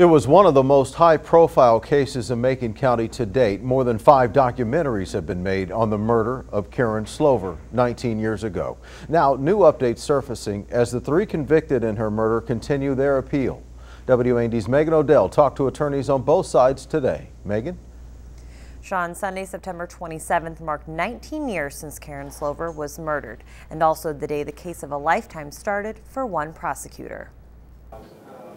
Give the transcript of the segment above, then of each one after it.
It was one of the most high profile cases in Macon County to date. More than five documentaries have been made on the murder of Karen Slover 19 years ago. Now, new updates surfacing as the three convicted in her murder continue their appeal. WAND's Megan Odell talked to attorneys on both sides today. Megan? Sean, Sunday, September 27th marked 19 years since Karen Slover was murdered, and also the day the case of a lifetime started for one prosecutor.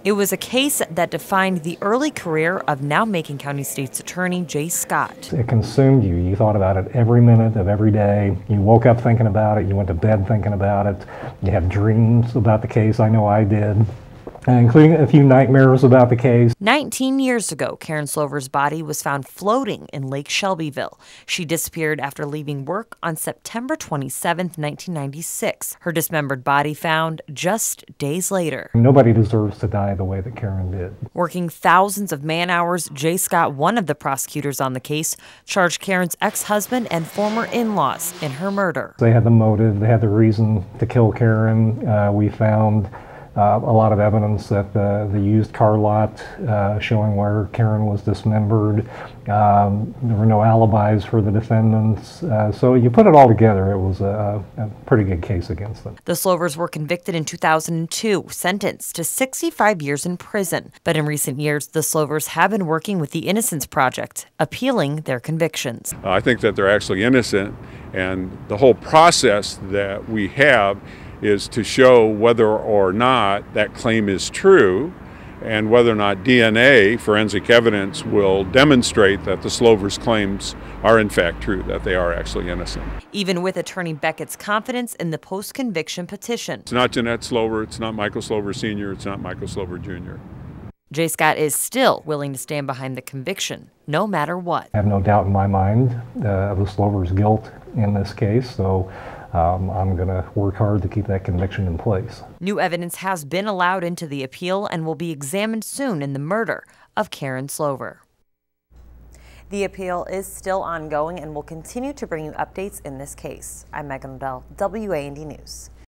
It was a case that defined the early career of now Macon County State's Attorney Jay Scott. It consumed you. You thought about it every minute of every day. You woke up thinking about it. You went to bed thinking about it. You have dreams about the case. I know I did. Uh, including a few nightmares about the case. 19 years ago, Karen Slover's body was found floating in Lake Shelbyville. She disappeared after leaving work on September 27, 1996. Her dismembered body found just days later. Nobody deserves to die the way that Karen did. Working thousands of man hours, Jay Scott, one of the prosecutors on the case, charged Karen's ex husband and former in laws in her murder. They had the motive, they had the reason to kill Karen. Uh, we found uh, a lot of evidence that the, the used car lot uh, showing where Karen was dismembered. Um, there were no alibis for the defendants. Uh, so you put it all together, it was a, a, pretty good case against them. The Slovers were convicted in 2002, sentenced to 65 years in prison. But in recent years, the Slovers have been working with the Innocence Project, appealing their convictions. I think that they're actually innocent, and the whole process that we have is to show whether or not that claim is true and whether or not DNA, forensic evidence, will demonstrate that the Slover's claims are in fact true, that they are actually innocent. Even with Attorney Beckett's confidence in the post conviction petition. It's not Jeanette Slover, it's not Michael Slover Sr., it's not Michael Slover Jr. Jay Scott is still willing to stand behind the conviction, no matter what. I have no doubt in my mind uh, of the Slover's guilt in this case. So um, I'm going to work hard to keep that conviction in place. New evidence has been allowed into the appeal and will be examined soon in the murder of Karen Slover. The appeal is still ongoing and will continue to bring you updates in this case. I'm Megan Odell, WAND News.